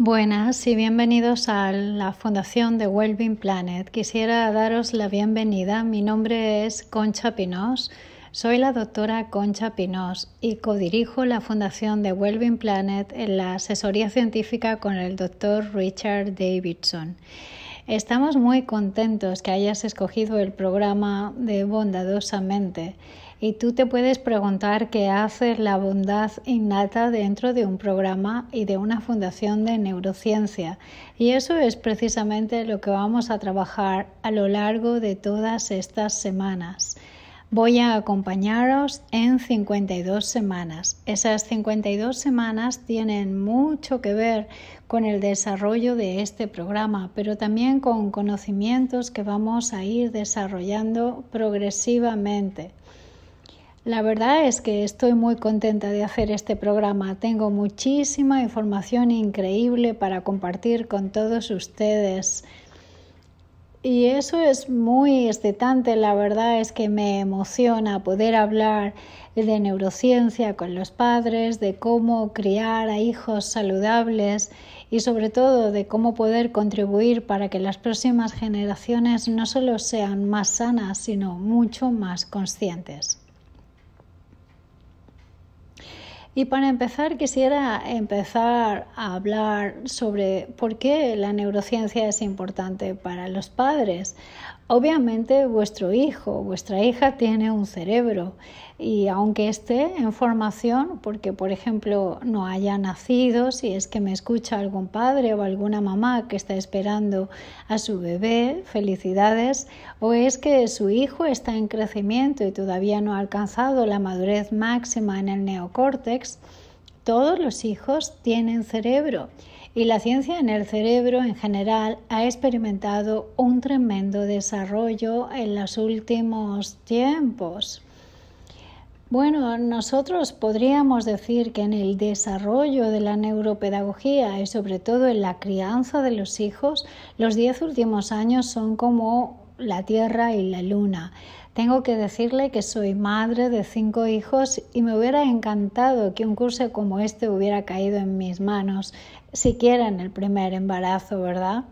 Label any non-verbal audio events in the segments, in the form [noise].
Buenas y bienvenidos a la Fundación de Wellbeing Planet. Quisiera daros la bienvenida. Mi nombre es Concha Pinós. Soy la doctora Concha Pinós y codirijo la Fundación de Wellbeing Planet en la asesoría científica con el doctor Richard Davidson. Estamos muy contentos que hayas escogido el programa de Bondadosamente. Y tú te puedes preguntar qué hace la bondad innata dentro de un programa y de una fundación de neurociencia. Y eso es precisamente lo que vamos a trabajar a lo largo de todas estas semanas. Voy a acompañaros en 52 semanas. Esas 52 semanas tienen mucho que ver con el desarrollo de este programa, pero también con conocimientos que vamos a ir desarrollando progresivamente. La verdad es que estoy muy contenta de hacer este programa. Tengo muchísima información increíble para compartir con todos ustedes. Y eso es muy excitante, la verdad es que me emociona poder hablar de neurociencia con los padres, de cómo criar a hijos saludables y sobre todo de cómo poder contribuir para que las próximas generaciones no solo sean más sanas, sino mucho más conscientes. Y para empezar, quisiera empezar a hablar sobre por qué la neurociencia es importante para los padres. Obviamente vuestro hijo, vuestra hija tiene un cerebro y aunque esté en formación, porque por ejemplo no haya nacido, si es que me escucha algún padre o alguna mamá que está esperando a su bebé, felicidades, o es que su hijo está en crecimiento y todavía no ha alcanzado la madurez máxima en el neocórtex, todos los hijos tienen cerebro y la ciencia en el cerebro en general ha experimentado un tremendo desarrollo en los últimos tiempos. Bueno, nosotros podríamos decir que en el desarrollo de la neuropedagogía y sobre todo en la crianza de los hijos, los diez últimos años son como la Tierra y la Luna. Tengo que decirle que soy madre de cinco hijos y me hubiera encantado que un curso como este hubiera caído en mis manos siquiera en el primer embarazo, ¿verdad?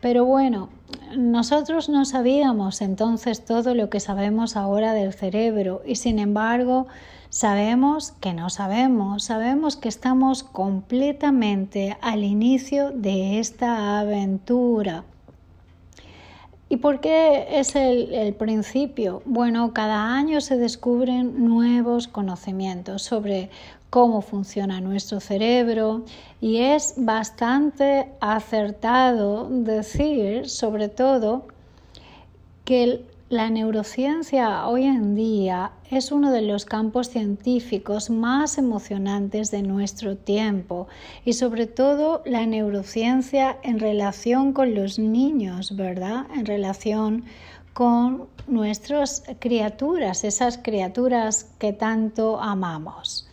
Pero bueno, nosotros no sabíamos entonces todo lo que sabemos ahora del cerebro y sin embargo sabemos que no sabemos, sabemos que estamos completamente al inicio de esta aventura. ¿Y por qué es el, principio? Bueno, cada año se descubren nuevos conocimientos sobre cómo funciona nuestro cerebro y es bastante acertado decir, sobre todo, que la neurociencia hoy en día es uno de los campos científicos más emocionantes de nuestro tiempo y sobre todo la neurociencia en relación con los niños, ¿verdad? En relación con nuestras criaturas, esas criaturas que tanto amamos.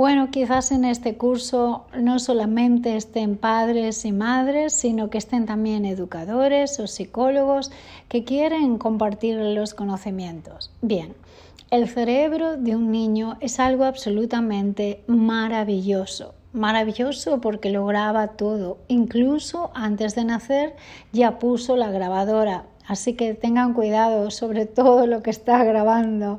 Bueno, quizás en este curso no solamente estén padres y madres, sino que estén también educadores o psicólogos que quieren compartir los conocimientos. Bien, el cerebro de un niño es algo absolutamente maravilloso. Maravilloso porque lo graba todo, incluso antes de nacer ya puso la grabadora. Así que tengan cuidado sobre todo lo que está grabando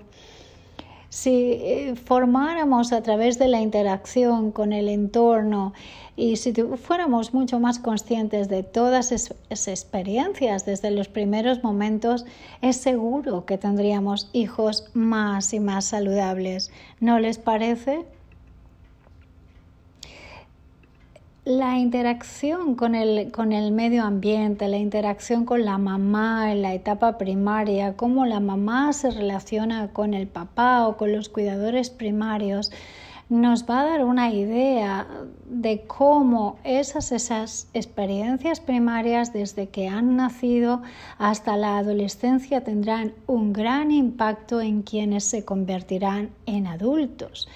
si eh, formáramos a través de la interacción con el entorno y si fuéramos mucho más conscientes de todas esas experiencias desde los primeros momentos, es seguro que tendríamos hijos más y más saludables. ¿No les parece? la interacción con el, medio ambiente, la interacción con la mamá en la etapa primaria, cómo la mamá se relaciona con el papá o con los cuidadores primarios, nos va a dar una idea de cómo esas, esas experiencias primarias desde que han nacido hasta la adolescencia tendrán un gran impacto en quienes se convertirán en adultos.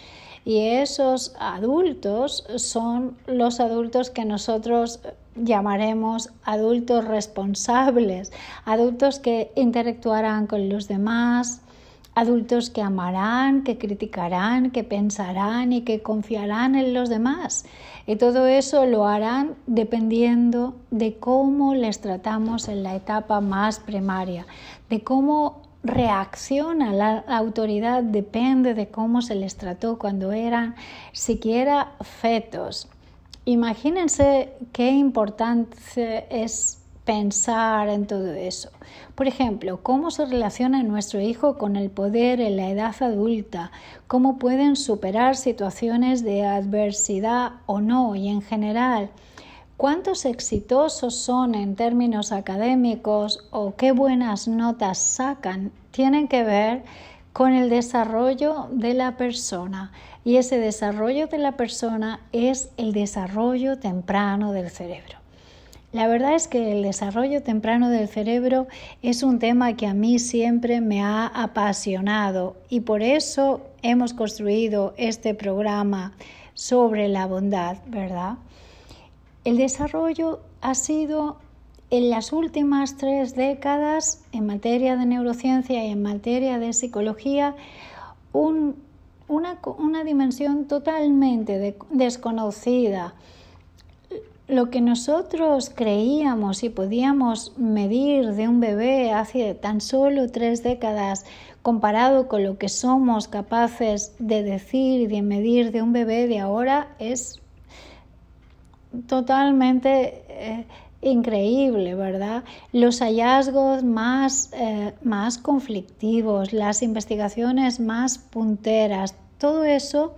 Y esos adultos son los adultos que nosotros llamaremos adultos responsables, adultos que interactuarán con los demás, adultos que amarán, que criticarán, que pensarán y que confiarán en los demás. Y todo eso lo harán dependiendo de cómo les tratamos en la etapa más primaria, de cómo reacciona, la autoridad depende de cómo se les trató cuando eran siquiera fetos. Imagínense qué importante es pensar en todo eso. Por ejemplo, cómo se relaciona nuestro hijo con el poder en la edad adulta, cómo pueden superar situaciones de adversidad o no y en general cuántos exitosos son en términos académicos o qué buenas notas sacan tienen que ver con el desarrollo de la persona. Y ese desarrollo de la persona es el desarrollo temprano del cerebro. La verdad es que el desarrollo temprano del cerebro es un tema que a mí siempre me ha apasionado y por eso hemos construido este programa sobre la bondad, ¿verdad? El desarrollo ha sido en las últimas tres décadas en materia de neurociencia y en materia de psicología una, dimensión totalmente desconocida. Lo que nosotros creíamos y podíamos medir de un bebé hace tan solo tres décadas comparado con lo que somos capaces de decir y de medir de un bebé de ahora es totalmente eh, increíble, ¿verdad? Los hallazgos más, eh, más conflictivos, las investigaciones más punteras, todo eso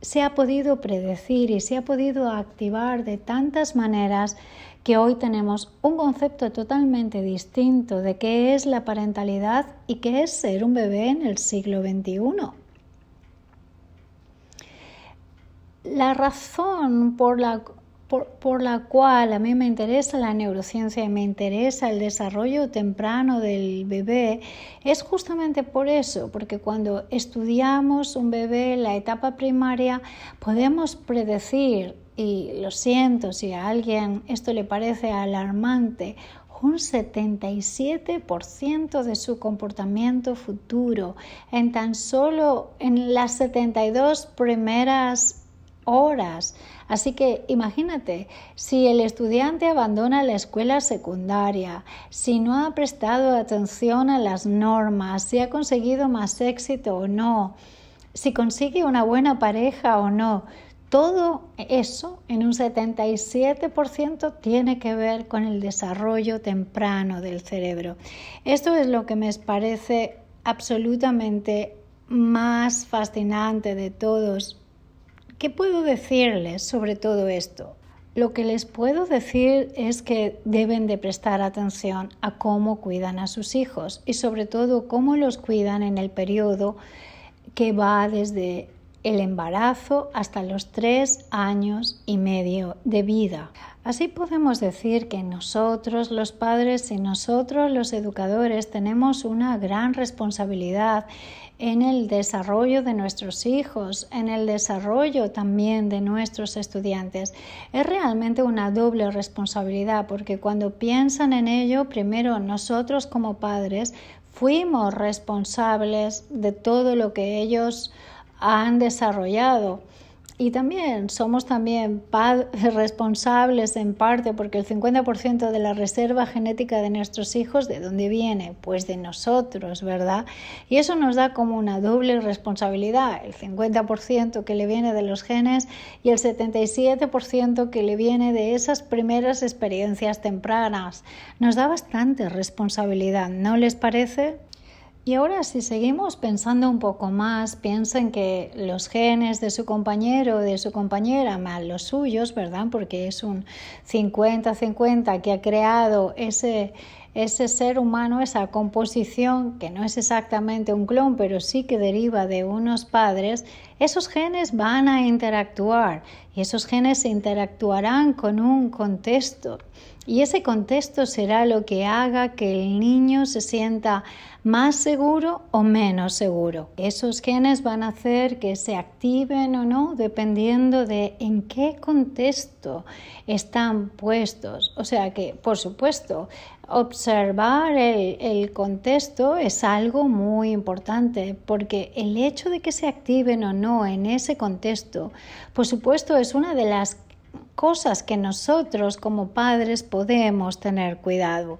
se ha podido predecir y se ha podido activar de tantas maneras que hoy tenemos un concepto totalmente distinto de qué es la parentalidad y qué es ser un bebé en el siglo XXI. La razón por la por, la cual a mí me interesa la neurociencia y me interesa el desarrollo temprano del bebé, es justamente por eso, porque cuando estudiamos un bebé en la etapa primaria, podemos predecir, y lo siento si a alguien esto le parece alarmante, un 77% de su comportamiento futuro en tan solo en las 72 primeras horas. Así que imagínate, si el estudiante abandona la escuela secundaria, si no ha prestado atención a las normas, si ha conseguido más éxito o no, si consigue una buena pareja o no, todo eso en un 77% tiene que ver con el desarrollo temprano del cerebro. Esto es lo que me parece absolutamente más fascinante de todos ¿Qué puedo decirles sobre todo esto? Lo que les puedo decir es que deben de prestar atención a cómo cuidan a sus hijos y sobre todo cómo los cuidan en el periodo que va desde el embarazo hasta los tres años y medio de vida. Así podemos decir que nosotros, los padres y nosotros, los educadores, tenemos una gran responsabilidad en el desarrollo de nuestros hijos, en el desarrollo también de nuestros estudiantes. Es realmente una doble responsabilidad porque cuando piensan en ello, primero nosotros como padres fuimos responsables de todo lo que ellos han desarrollado. Y también somos también [laughs] responsables en parte porque el 50% de la reserva genética de nuestros hijos, ¿de dónde viene? Pues de nosotros, ¿verdad? Y eso nos da como una doble responsabilidad, el 50% que le viene de los genes y el 77% que le viene de esas primeras experiencias tempranas. Nos da bastante responsabilidad, ¿no les parece? Y ahora si seguimos pensando un poco más, piensen que los genes de su compañero o de su compañera más los suyos, ¿verdad? Porque es un 50-50 que ha creado ese, ese ser humano, esa composición, que no es exactamente un clon, pero sí que deriva de unos padres, esos genes van a interactuar y esos genes interactuarán con un contexto. Y ese contexto será lo que haga que el niño se sienta más seguro o menos seguro. Esos genes van a hacer que se activen o no dependiendo de en qué contexto están puestos. O sea que, por supuesto, observar el, contexto es algo muy importante porque el hecho de que se activen o no en ese contexto, por supuesto, es una de las cosas que nosotros como padres podemos tener cuidado.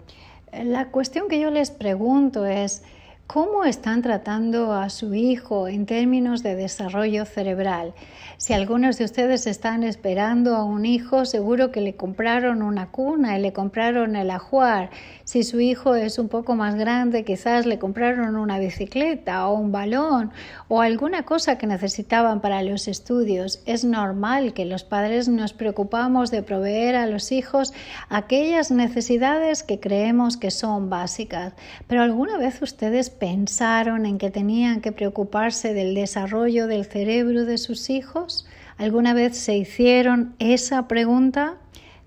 La cuestión que yo les pregunto es, cómo están tratando a su hijo en términos de desarrollo cerebral. Si algunos de ustedes están esperando a un hijo, seguro que le compraron una cuna y le compraron el ajuar. Si su hijo es un poco más grande, quizás le compraron una bicicleta o un balón o alguna cosa que necesitaban para los estudios. Es normal que los padres nos preocupamos de proveer a los hijos aquellas necesidades que creemos que son básicas. Pero alguna vez ustedes pensaron en que tenían que preocuparse del desarrollo del cerebro de sus hijos? ¿Alguna vez se hicieron esa pregunta?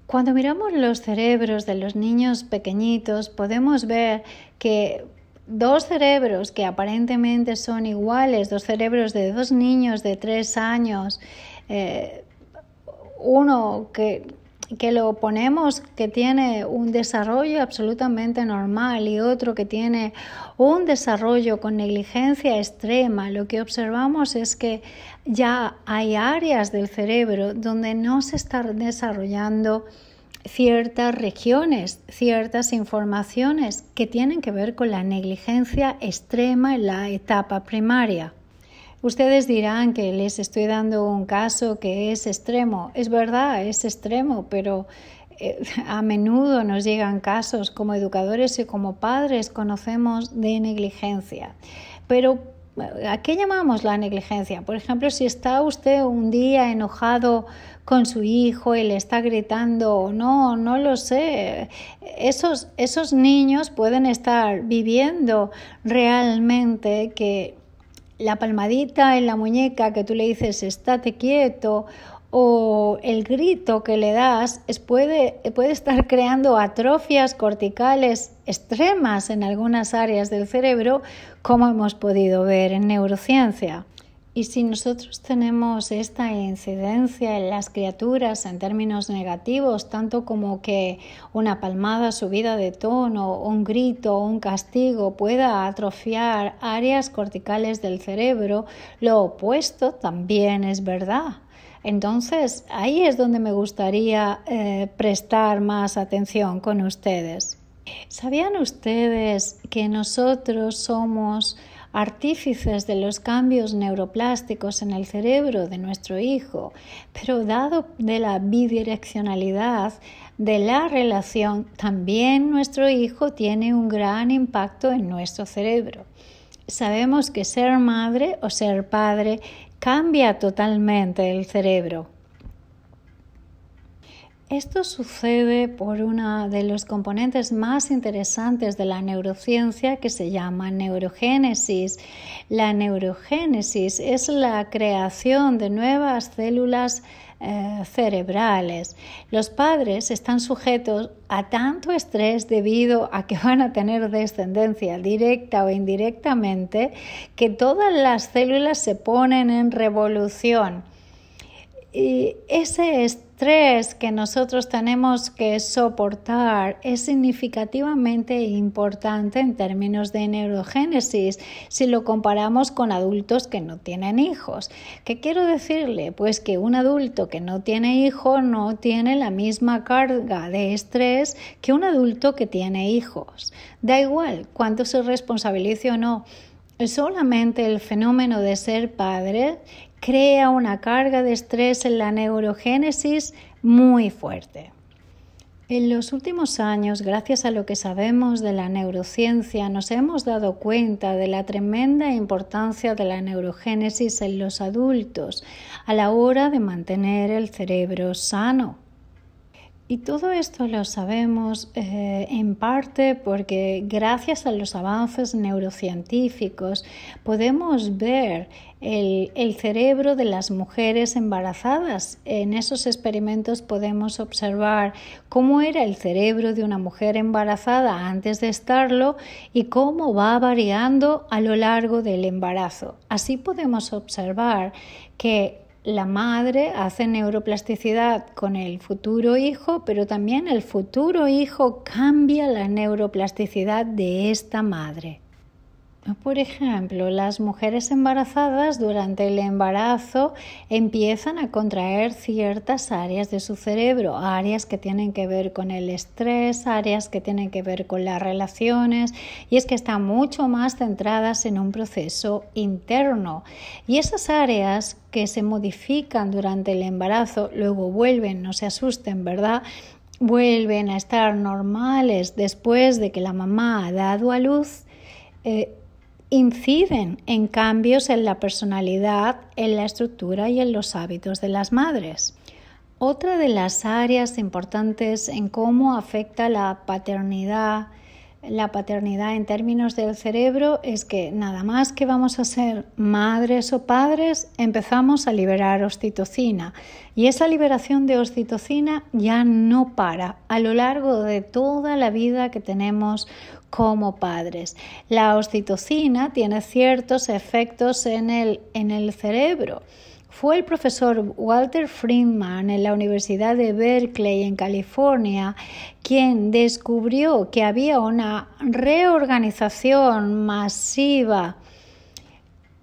Cuando miramos los cerebros de los niños pequeñitos, podemos ver que dos cerebros que aparentemente son iguales, dos cerebros de dos niños de tres años, eh, uno que, que lo ponemos que tiene un desarrollo absolutamente normal y otro que tiene un desarrollo con negligencia extrema, lo que observamos es que ya hay áreas del cerebro donde no se están desarrollando ciertas regiones, ciertas informaciones que tienen que ver con la negligencia extrema en la etapa primaria. Ustedes dirán que les estoy dando un caso que es extremo. Es verdad, es extremo, pero eh, [laughs] a menudo nos llegan casos como educadores y como padres conocemos de negligencia. Pero eh, ¿A qué llamamos la negligencia? Por ejemplo, si está usted un día enojado con su hijo y le está gritando, oh, no, no lo sé, esos, esos niños pueden estar viviendo realmente que la palmadita en la muñeca que tú le dices estate quieto o el grito que le das puede estar creando atrofias corticales extremas en algunas áreas del cerebro, como hemos podido ver en neurociencia. Y si nosotros tenemos esta incidencia en las criaturas en términos negativos, tanto como que una palmada subida de tono, un grito, un castigo pueda atrofiar áreas corticales del cerebro, lo opuesto también es verdad. Entonces, ahí es donde me gustaría eh, prestar más atención con ustedes. ¿Sabían ustedes que nosotros somos artífices de los cambios neuroplásticos en el cerebro de nuestro hijo, pero dado de la bidireccionalidad de la relación, también nuestro hijo tiene un gran impacto en nuestro cerebro. Sabemos que ser madre o ser padre cambia totalmente el cerebro, esto sucede por uno de los componentes más interesantes de la neurociencia que se llama neurogénesis. La neurogénesis es la creación de nuevas células eh, cerebrales. Los padres están sujetos a tanto estrés debido a que van a tener descendencia directa o indirectamente que todas las células se ponen en revolución. Y ese estrés estrés que nosotros tenemos que soportar es significativamente importante en términos de neurogénesis si lo comparamos con adultos que no tienen hijos. ¿Qué quiero decirle? Pues que un adulto que no tiene hijos no tiene la misma carga de estrés que un adulto que tiene hijos. Da igual cuánto se responsabilice o no. Solamente el fenómeno de ser padre crea una carga de estrés en la neurogénesis muy fuerte. En los últimos años, gracias a lo que sabemos de la neurociencia, nos hemos dado cuenta de la tremenda importancia de la neurogénesis en los adultos a la hora de mantener el cerebro sano. Y todo esto lo sabemos eh, en parte porque gracias a los avances neurocientíficos podemos ver el, el, cerebro de las mujeres embarazadas. En esos experimentos podemos observar cómo era el cerebro de una mujer embarazada antes de estarlo y cómo va variando a lo largo del embarazo. Así podemos observar que la madre hace neuroplasticidad con el futuro hijo, pero también el futuro hijo cambia la neuroplasticidad de esta madre. Por ejemplo, las mujeres embarazadas durante el embarazo empiezan a contraer ciertas áreas de su cerebro, áreas que tienen que ver con el estrés, áreas que tienen que ver con las relaciones, y es que están mucho más centradas en un proceso interno. Y esas áreas que se modifican durante el embarazo, luego vuelven, no se asusten, ¿verdad? Vuelven a estar normales después de que la mamá ha dado a luz. Eh, inciden en cambios en la personalidad, en la estructura y en los hábitos de las madres. Otra de las áreas importantes en cómo afecta la paternidad la paternidad en términos del cerebro es que nada más que vamos a ser madres o padres, empezamos a liberar oxitocina. Y esa liberación de oxitocina ya no para a lo largo de toda la vida que tenemos como padres. La oxitocina tiene ciertos efectos en el cerebro fue el profesor Walter Freeman en la Universidad de Berkeley en California quien descubrió que había una reorganización masiva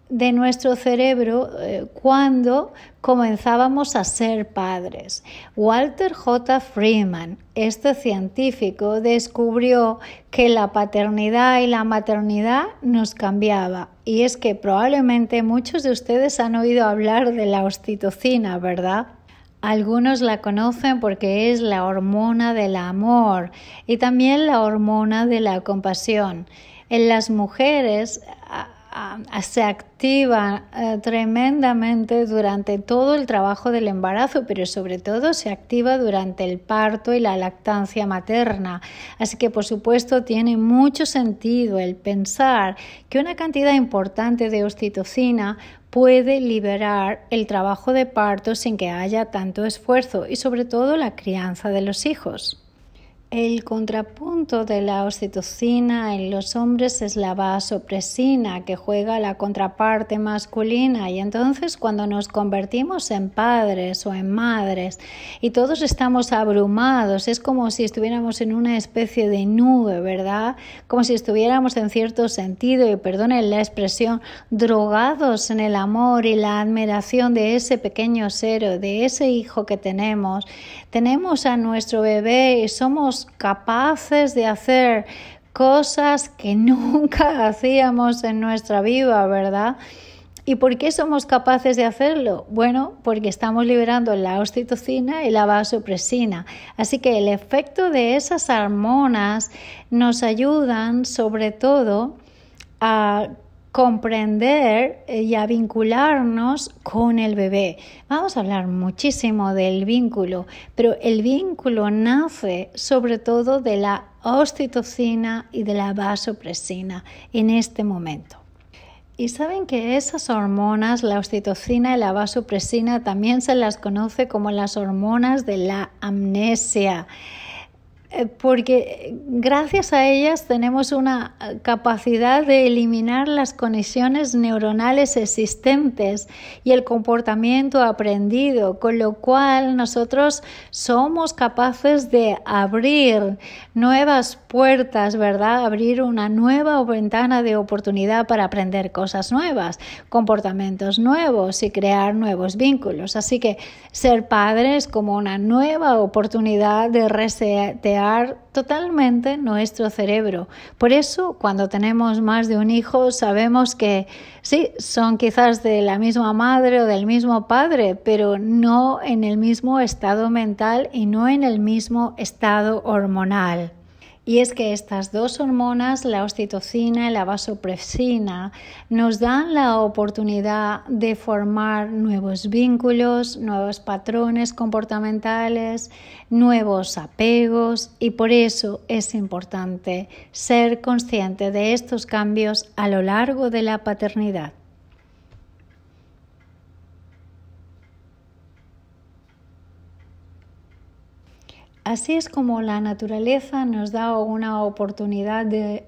de nuestro cerebro eh, cuando comenzábamos a ser padres. Walter J. Freeman, este científico, descubrió que la paternidad y la maternidad nos cambiaba. Y es que probablemente muchos de ustedes han oído hablar de la oxitocina, ¿verdad? Algunos la conocen porque es la hormona del amor y también la hormona de la compasión. En las mujeres Um, ah, se activa eh, tremendamente durante todo el trabajo del embarazo, pero sobre todo se activa durante el parto y la lactancia materna. Así que, por supuesto, tiene mucho sentido el pensar que una cantidad importante de ostitocina puede liberar el trabajo de parto sin que haya tanto esfuerzo y sobre todo la crianza de los hijos. El contrapunto de la oxitocina en los hombres es la vasopresina, que juega la contraparte masculina. Y entonces cuando nos convertimos en padres o en madres y todos estamos abrumados, es como si estuviéramos en una especie de nube, ¿verdad? Como si estuviéramos en cierto sentido, y perdonen la expresión, drogados en el amor y la admiración de ese pequeño ser de ese hijo que tenemos, tenemos a nuestro bebé y somos capaces de hacer cosas que [laughs] nunca hacíamos en nuestra vida, ¿verdad? ¿Y por qué somos capaces de hacerlo? Bueno, porque estamos liberando la oxitocina y la vasopresina. Así que el efecto de esas hormonas nos ayudan sobre todo a comprender eh, y a vincularnos con el bebé. Vamos a hablar muchísimo del vínculo, pero el vínculo nace sobre todo de la oxitocina y de la vasopresina en este momento. Y saben que esas hormonas, la oxitocina y la vasopresina, también se las conoce como las hormonas de la amnesia. Eh, porque eh, gracias a ellas tenemos una eh, capacidad de eliminar las conexiones neuronales existentes y el comportamiento aprendido, con lo cual nosotros somos capaces de abrir nuevas puertas, ¿verdad? Abrir una nueva ventana de oportunidad para aprender cosas nuevas, comportamientos nuevos y crear nuevos vínculos. Así que ser padres como una nueva oportunidad de resetear totalmente nuestro cerebro. Por eso, cuando tenemos más de un hijo, sabemos que sí, son quizás de la misma madre o del mismo padre, pero no en el mismo estado mental y no en el mismo estado hormonal. Y es que estas dos hormonas, la oxitocina y la vasopresina, nos dan la oportunidad de formar nuevos vínculos, nuevos patrones comportamentales, nuevos apegos y por eso es importante ser consciente de estos cambios a lo largo de la paternidad. Así es como la naturaleza nos da una oportunidad de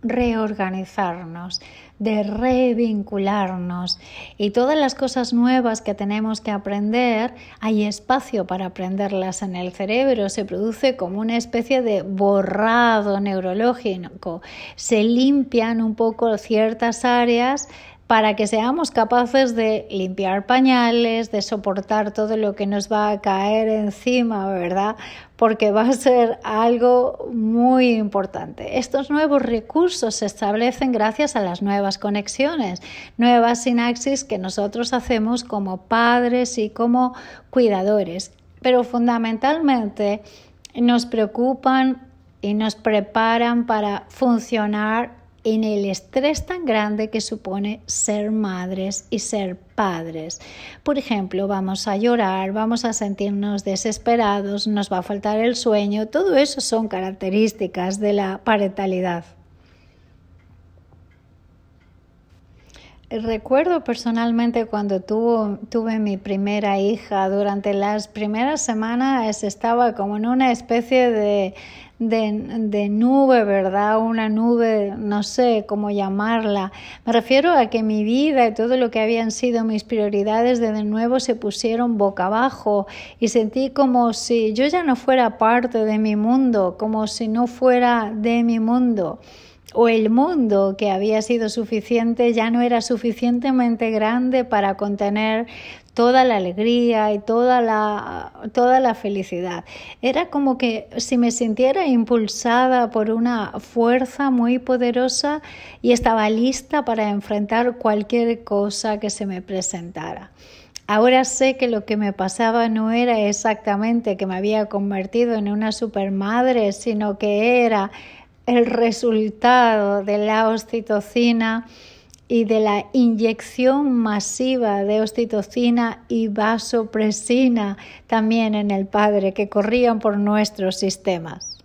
reorganizarnos, de revincularnos y todas las cosas nuevas que tenemos que aprender, hay espacio para aprenderlas en el cerebro, se produce como una especie de borrado neurológico, se limpian un poco ciertas áreas para que seamos capaces de limpiar pañales, de soportar todo lo que nos va a caer encima, ¿verdad? Porque va a ser algo muy importante. Estos nuevos recursos se establecen gracias a las nuevas conexiones, nuevas sinapsis que nosotros hacemos como padres y como cuidadores. Pero fundamentalmente nos preocupan y nos preparan para funcionar en el estrés tan grande que supone ser madres y ser padres. Por ejemplo, vamos a llorar, vamos a sentirnos desesperados, nos va a faltar el sueño, todo eso son características de la parentalidad. Recuerdo personalmente cuando tuve mi primera hija, durante las primeras semanas estaba como en una especie de de, de, nube, ¿verdad? Una nube, no sé cómo llamarla. Me refiero a que mi vida y todo lo que habían sido mis prioridades de, de nuevo se pusieron boca abajo y sentí como si yo ya no fuera parte de mi mundo, como si no fuera de mi mundo o el mundo que había sido suficiente ya no era suficientemente grande para contener toda la alegría y toda la, toda la felicidad. Era como que si me sintiera impulsada por una fuerza muy poderosa y estaba lista para enfrentar cualquier cosa que se me presentara. Ahora sé que lo que me pasaba no era exactamente que me había convertido en una supermadre, sino que era el resultado de la oxitocina y de la inyección masiva de Ostitocina y vasopresina también en el padre que corrían por nuestros sistemas.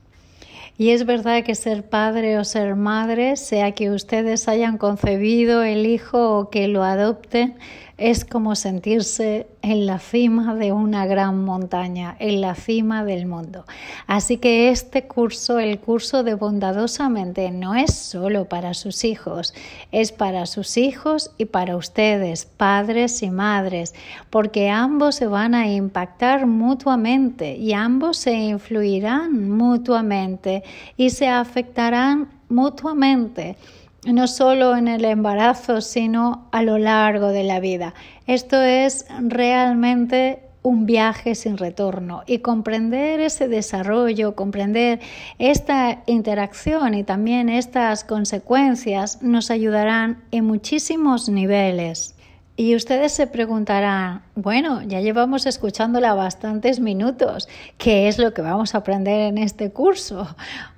Y es verdad que ser padre o ser madre, sea que ustedes hayan concebido el hijo o que lo adopten, es como sentirse en la cima de una gran montaña, en la cima del mundo. Así que este curso, el curso de bondadosamente, no es solo para sus hijos, es para sus hijos y para ustedes, padres y madres, porque ambos se van a impactar mutuamente y ambos se influirán mutuamente y se afectarán mutuamente no solo en el embarazo, sino a lo largo de la vida. Esto es realmente un viaje sin retorno y comprender ese desarrollo, comprender esta interacción y también estas consecuencias nos ayudarán en muchísimos niveles. Y ustedes se preguntarán, bueno, ya llevamos escuchándola bastantes minutos, ¿qué es lo que vamos a aprender en este curso?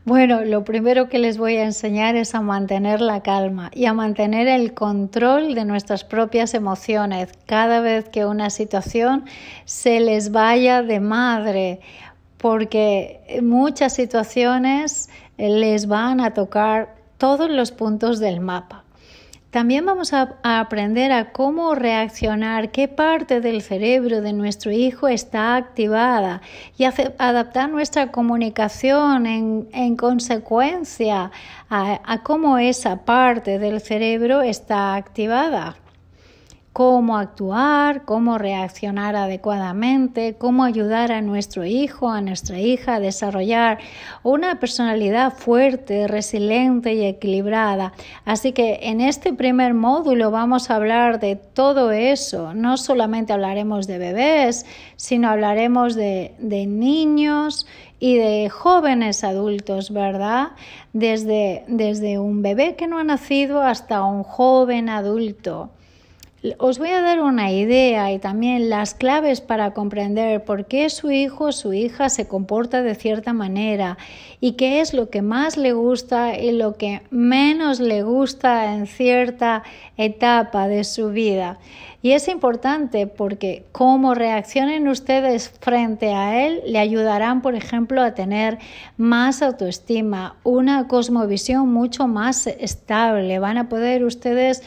Bueno, lo primero que les voy a enseñar es a mantener la calma y a mantener el control de nuestras propias emociones cada vez que una situación se les vaya de madre, porque muchas situaciones les van a tocar todos los puntos del mapa. También vamos a, aprender a cómo reaccionar, qué parte del cerebro de nuestro hijo está activada y adaptar nuestra comunicación en, consecuencia a cómo esa parte del cerebro está activada cómo actuar, cómo reaccionar adecuadamente, cómo ayudar a nuestro hijo, a nuestra hija a desarrollar una personalidad fuerte, resiliente y equilibrada. Así que en este primer módulo vamos a hablar de todo eso. No solamente hablaremos de bebés, sino hablaremos de, niños y de jóvenes adultos, ¿verdad? desde un bebé que no ha nacido hasta un joven adulto. Os voy a dar una idea y también las claves para comprender por qué su hijo o su hija se comporta de cierta manera y qué es lo que más le gusta y lo que menos le gusta en cierta etapa de su vida. Y es importante porque cómo reaccionen ustedes frente a él le ayudarán, por ejemplo, a tener más autoestima, una cosmovisión mucho más estable. Van a poder ustedes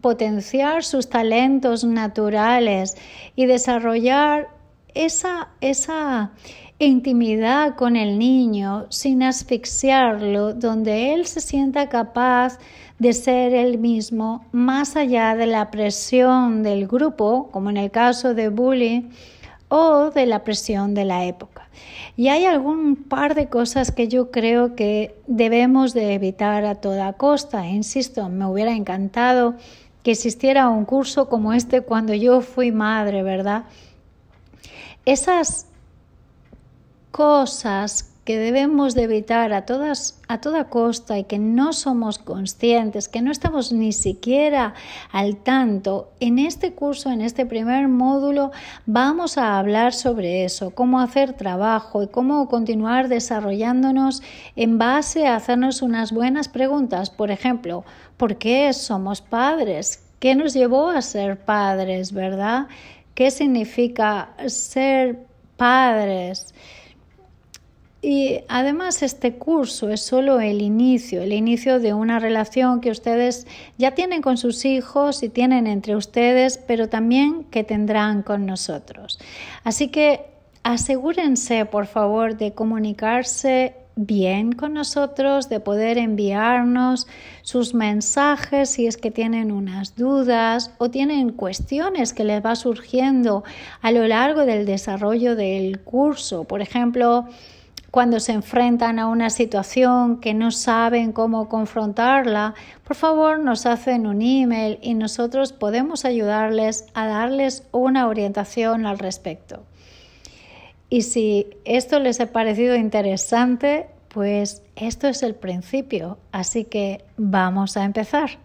potenciar sus talentos naturales y desarrollar esa, esa intimidad con el niño sin asfixiarlo, donde él se sienta capaz de ser él mismo más allá de la presión del grupo, como en el caso de bully o de la presión de la época. Y hay algún par de cosas que yo creo que debemos de evitar a toda costa. Insisto, me hubiera encantado que existiera un curso como este cuando yo fui madre, ¿verdad? Esas cosas que debemos de evitar a, todas, a toda costa y que no somos conscientes, que no estamos ni siquiera al tanto, en este curso, en este primer módulo, vamos a hablar sobre eso, cómo hacer trabajo y cómo continuar desarrollándonos en base a hacernos unas buenas preguntas. Por ejemplo, ¿Por qué somos padres? ¿Qué nos llevó a ser padres, verdad? ¿Qué significa ser padres? Y además este curso es solo el inicio, el inicio de una relación que ustedes ya tienen con sus hijos y tienen entre ustedes, pero también que tendrán con nosotros. Así que asegúrense, por favor, de comunicarse bien con nosotros, de poder enviarnos sus mensajes si es que tienen unas dudas o tienen cuestiones que les va surgiendo a lo largo del desarrollo del curso. Por ejemplo, cuando se enfrentan a una situación que no saben cómo confrontarla, por favor nos hacen un email y nosotros podemos ayudarles a darles una orientación al respecto. Y si esto les ha parecido interesante, pues esto es el principio, así que vamos a empezar.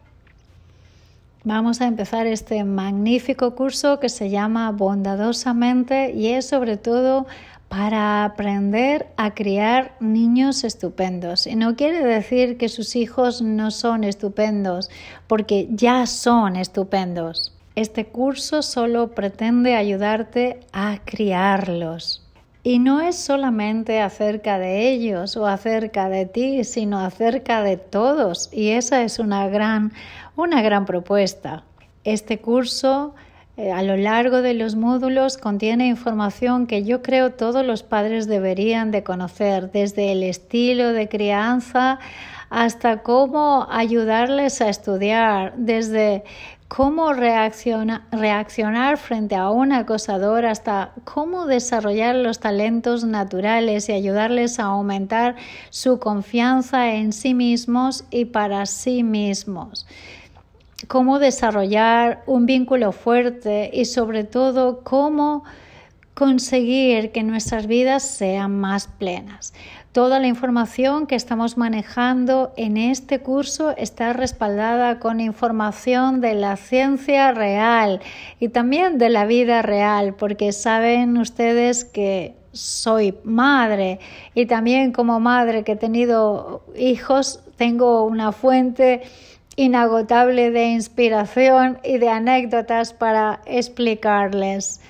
Vamos a empezar este magnífico curso que se llama Bondadosamente y es sobre todo para aprender a criar niños estupendos. Y no quiere decir que sus hijos no son estupendos, porque ya son estupendos. Este curso solo pretende ayudarte a criarlos. Y no es solamente acerca de ellos o acerca de ti, sino acerca de todos. Y esa es una gran, una gran propuesta. Este curso eh, a lo largo de los módulos contiene información que yo creo todos los padres deberían de conocer, desde el estilo de crianza hasta cómo ayudarles a estudiar, desde cómo reaccionar frente a un acosador, hasta cómo desarrollar los talentos naturales y ayudarles a aumentar su confianza en sí mismos y para sí mismos cómo desarrollar un vínculo fuerte y sobre todo cómo conseguir que nuestras vidas sean más plenas. Toda la información que estamos manejando en este curso está respaldada con información de la ciencia real y también de la vida real, porque saben ustedes que soy madre y también como madre que he tenido hijos, tengo una fuente inagotable de inspiración y de anécdotas para explicarles.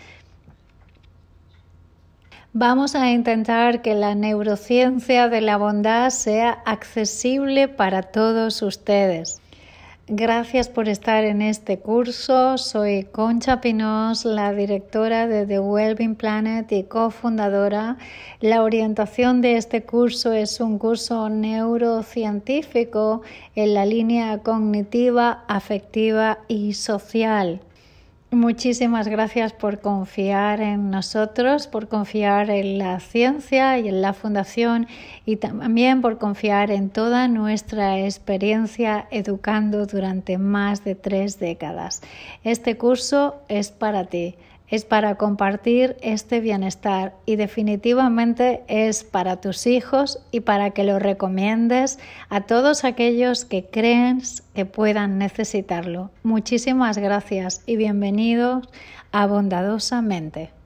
Vamos a intentar que la neurociencia de la bondad sea accesible para todos ustedes. Gracias por estar en este curso. Soy Concha Pinós, la directora de The Wellbeing Planet y cofundadora. La orientación de este curso es un curso neurocientífico en la línea cognitiva, afectiva y social. Muchísimas gracias por confiar en nosotros, por confiar en la ciencia y en la fundación y también por confiar en toda nuestra experiencia educando durante más de tres décadas. Este curso es para ti es para compartir este bienestar y definitivamente es para tus hijos y para que lo recomiendes a todos aquellos que crees que puedan necesitarlo. Muchísimas gracias y bienvenidos a Bondadosamente.